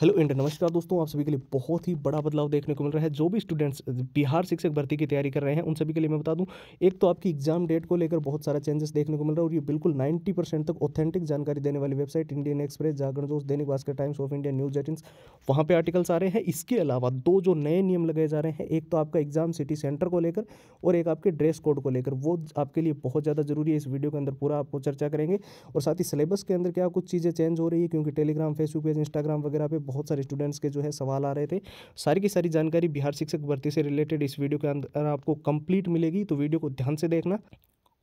hello India नमस्कार दोस्तों आप सभी के लिए बहुत ही बड़ा बदलाव देखने को मिल रहा है जो भी स्टूडेंट्स बिहार शिक्षक भर्ती की तैयारी कर रहे हैं उन सभी के लिए मैं बता दूं एक तो आपकी एग्जाम डेट को लेकर बहुत सारा चेंजेस देखने को मिल रहा है और ये बिल्कुल 90 परसेंट तक ऑथेंटिक जानकारी देने वाली website Indian express Jagran Josh Dainik Bhaskar Times of India news एटिन्स वहाँ पर आर्टिकल्स आ रहे हैं इसके अलावा दो जो नए नियम लगाए जा रहे हैं एक तो आपका एग्जाम सिटी सेंटर को लेकर और एक आपके ड्रेस कोड को लेकर वो आपके लिए बहुत ज़्यादा जरूरी है इस वीडियो के अंदर पूरा आपको चर्चा करेंगे और साथ ही सिलेबस के अंदर क्या कुछ चीज़ें चेंज हो रही है क्योंकि टेलीग्राम फेसबुक पेज इंस्टाग्राम वगैरह पर बहुत सारे स्टूडेंट्स के जो है सवाल आ रहे थे सारी की सारी जानकारी बिहार शिक्षक भर्ती से रिलेटेड इस वीडियो के अंदर आपको कंप्लीट मिलेगी तो वीडियो को ध्यान से देखना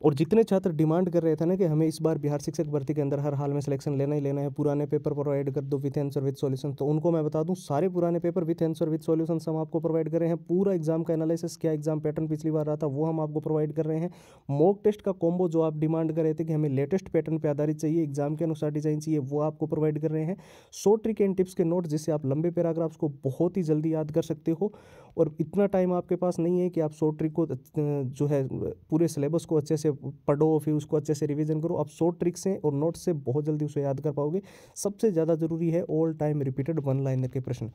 और जितने छात्र डिमांड कर रहे थे ना कि हमें इस बार बिहार शिक्षक भर्ती के अंदर हर हाल में सिलेक्शन लेना ही लेना है पुराने पेपर प्रोवाइड कर दो विथ एंसर विथ सॉल्यूशन तो उनको मैं बता दूं सारे पुराने paper with answer with solution हम आपको प्रोवाइड कर रहे हैं पूरा एग्जाम का एनालिसिस क्या एग्जाम पैटर्न पिछली बार रहा था वो हम आपको प्रोवाइड कर रहे हैं मॉक टेस्ट का कॉम्बो जो आप डिमांड कर रहे थे कि हमें लेटेस्ट पैटर्न पर आधारित चाहिए एग्जाम के अनुसार डिजाइन चाहिए वो आपको प्रोवाइड कर रहे हैं सो ट्रिक एंड टिप्स के नोट जिससे आप लंबे पैराग्राफ्स को बहुत ही जल्दी याद कर सकते हो और इतना टाइम आपके पास नहीं है कि आप सो ट्रिक को जो है पूरे सिलेबस को अच्छे से पढ़ो फिर उसको अच्छे से रिविज़न करो आप शॉर्ट ट्रिक्स हैं और नोट्स से बहुत जल्दी उसे याद कर पाओगे सबसे ज़्यादा ज़रूरी है all time repeated one liner के प्रश्न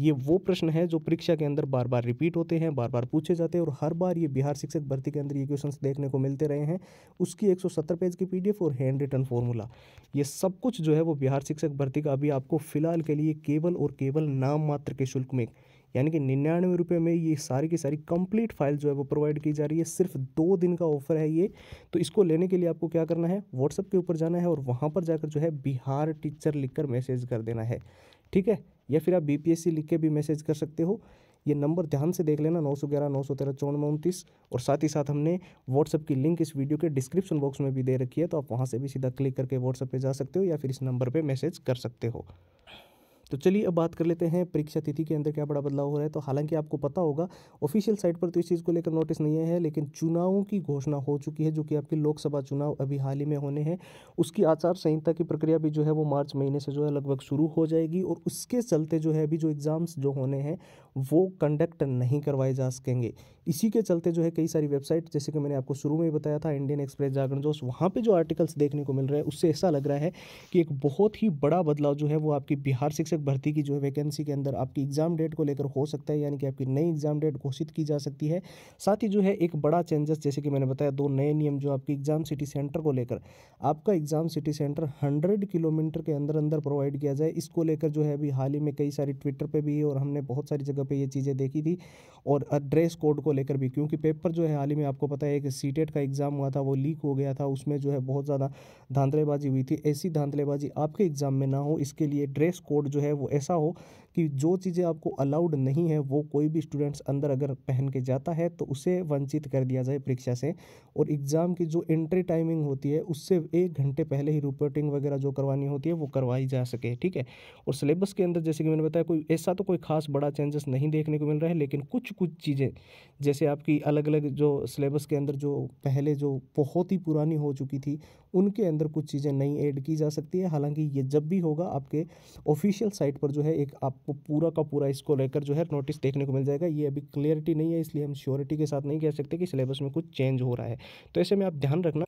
ये वो प्रश्न है जो परीक्षा के अंदर बार बार रिपीट होते हैं बार बार पूछे जाते हैं और हर बार ये बिहार शिक्षक भर्ती के अंदर ये क्वेश्चन देखने को मिलते रहे हैं उसकी एक पेज की पी और हैंड रिटर्न फॉर्मूला ये सब कुछ जो है वो बिहार शिक्षक भर्ती का अभी आपको फिलहाल के लिए केवल और केवल नाम मात्र के शुल्क में यानी कि निन्यानवे रुपये में ये सारी की सारी कंप्लीट फाइल जो है वो प्रोवाइड की जा रही है सिर्फ दो दिन का ऑफर है ये तो इसको लेने के लिए आपको क्या करना है व्हाट्सअप के ऊपर जाना है और वहाँ पर जाकर जो है बिहार टीचर लिखकर मैसेज कर देना है ठीक है या फिर आप सी लिख के भी मैसेज कर सकते हो ये नंबर ध्यान से देख लेना नौ सौ ग्यारह नौ सौ तेरह चौनवे उनतीस और साथ ही साथ हमने व्हाट्सअप की लिंक इस वीडियो के डिस्क्रिप्शन बॉक्स में भी दे रखी है तो आप वहाँ से भी सीधा क्लिक करके व्हाट्सअप पे जा सकते हो या फिर इस नंबर पे मैसेज कर सकते हो तो चलिए अब बात कर लेते हैं परीक्षा तिथि के अंदर क्या बड़ा बदलाव हो रहा है तो हालांकि आपको पता होगा ऑफिशियल साइट पर तो इस चीज़ को लेकर नोटिस नहीं है लेकिन चुनावों की घोषणा हो चुकी है जो कि आपके लोकसभा चुनाव अभी हाल ही में होने हैं उसकी आचार संहिता की प्रक्रिया भी जो है वो मार्च महीने से जो है लगभग शुरू हो जाएगी और उसके चलते जो है अभी जो एग्ज़ाम्स जो होने हैं वो कंडक्ट नहीं करवाए जा सकेंगे इसी के चलते जो है कई सारी वेबसाइट जैसे कि मैंने आपको शुरू में ही बताया था इंडियन एक्सप्रेस जागरण जोश वहाँ पे जो आर्टिकल्स देखने को मिल रहे हैं उससे ऐसा लग रहा है कि एक बहुत ही बड़ा बदलाव जो है वो आपकी बिहार शिक्षक भर्ती की जो है वैकेंसी के अंदर आपकी एग्ज़ाम डेट को लेकर हो सकता है यानी कि आपकी नई एग्ज़ाम डेट घोषित की जा सकती है साथ ही जो है एक बड़ा चेंजेस जैसे कि मैंने बताया दो नए नियम जो आपकी एग्ज़ाम सिटी सेंटर को लेकर आपका exam city centre hundred kilometre के अंदर अंदर प्रोवाइड किया जाए इसको लेकर जो है अभी हाल ही में कई सारी ट्विटर पर भी और हमने बहुत सारी जगह पर यह चीज़ें देखी थी और ड्रेस कोड को लेकर भी क्योंकि पेपर जो है हाल ही में आपको पता है कि सीटेट e का एग्ज़ाम हुआ था वो लीक हो गया था उसमें जो है बहुत ज़्यादा धांधलेबाजी हुई थी ऐसी धांधलेबाजी आपके एग्ज़ाम में ना हो इसके लिए ड्रेस कोड जो है वो ऐसा हो कि जो चीज़ें आपको अलाउड नहीं है वो कोई भी स्टूडेंट्स अंदर अगर पहन के जाता है तो उसे वंचित कर दिया जाए परीक्षा से और एग्ज़ाम की जो एंट्री टाइमिंग होती है उससे एक घंटे पहले ही रिपोर्टिंग वगैरह जो करवानी होती है वो करवाई जा सके ठीक है और सिलेबस के अंदर जैसे कि मैंने बताया कोई ऐसा तो कोई खास बड़ा चेंजेस नहीं देखने को मिल रहा है लेकिन कुछ कुछ चीज़ें जैसे आपकी अलग अलग जो सिलेबस के अंदर जो पहले जो बहुत ही पुरानी हो चुकी थी उनके अंदर कुछ चीज़ें नई ऐड की जा सकती है हालांकि ये जब भी होगा आपके ऑफिशियल साइट पर जो है एक आपको पूरा का पूरा इसको लेकर जो है नोटिस देखने को मिल जाएगा ये अभी क्लियरिटी नहीं है इसलिए हम श्योरिटी के साथ नहीं कह सकते कि सिलेबस में कुछ चेंज हो रहा है तो ऐसे में आप ध्यान रखना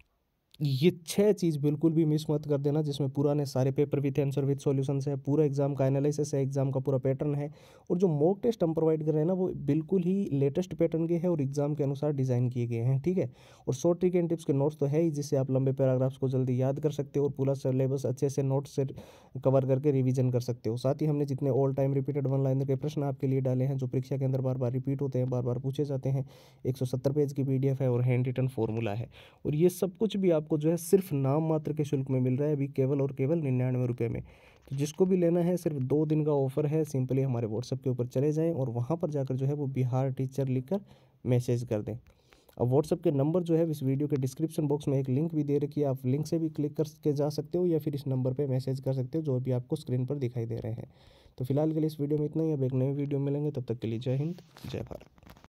ये छह चीज़ बिल्कुल भी मिस मत कर देना जिसमें पुराने सारे paper with answer with solution है पूरा एग्जाम का एनालिसिस है एग्जाम का पूरा पैटर्न है और जो मॉक टेस्ट हम प्रोवाइड कर रहे हैं ना वो बिल्कुल ही लेटेस्ट पैटर्न के हैं और एग्जाम के अनुसार डिज़ाइन किए गए हैं ठीक है और शॉर्ट ट्रिक एंड टिप्स के नोट्स तो है ही जिससे आप लंबे पैराग्राफ्स को जल्दी याद कर सकते हो और पूरा सिलेबस अच्छे से नोट्स से कवर करके रिविजन कर सकते हो साथ ही हमने जितने all time repeated one liner के प्रश्न आपके लिए डाले हैं जो परीक्षा के अंदर बार बार रिपीट होते हैं बार बार पूछे जाते हैं एक पेज की पी है और हैंड रिटन फॉर्मूला है और ये सब कुछ भी आपको आपको जो है सिर्फ नाम मात्र के शुल्क में मिल रहा है अभी केवल और केवल निन्यानवे रुपये में तो जिसको भी लेना है सिर्फ दो दिन का ऑफर है सिंपली हमारे व्हाट्सअप के ऊपर चले जाएँ और वहाँ पर जाकर जो है वो बिहार टीचर लिखकर मैसेज कर दें अब व्हाट्सअप के नंबर जो है इस वीडियो के डिस्क्रिप्शन बॉक्स में एक लिंक भी दे रखी है आप लिंक से भी क्लिक करके जा सकते हो या फिर इस नंबर पे मैसेज कर सकते हो जो भी आपको स्क्रीन पर दिखाई दे रहे हैं तो फिलहाल के लिए इस वीडियो में इतना ही अब एक नई वीडियो मिलेंगे तब तक के लिए जय हिंद जय भारत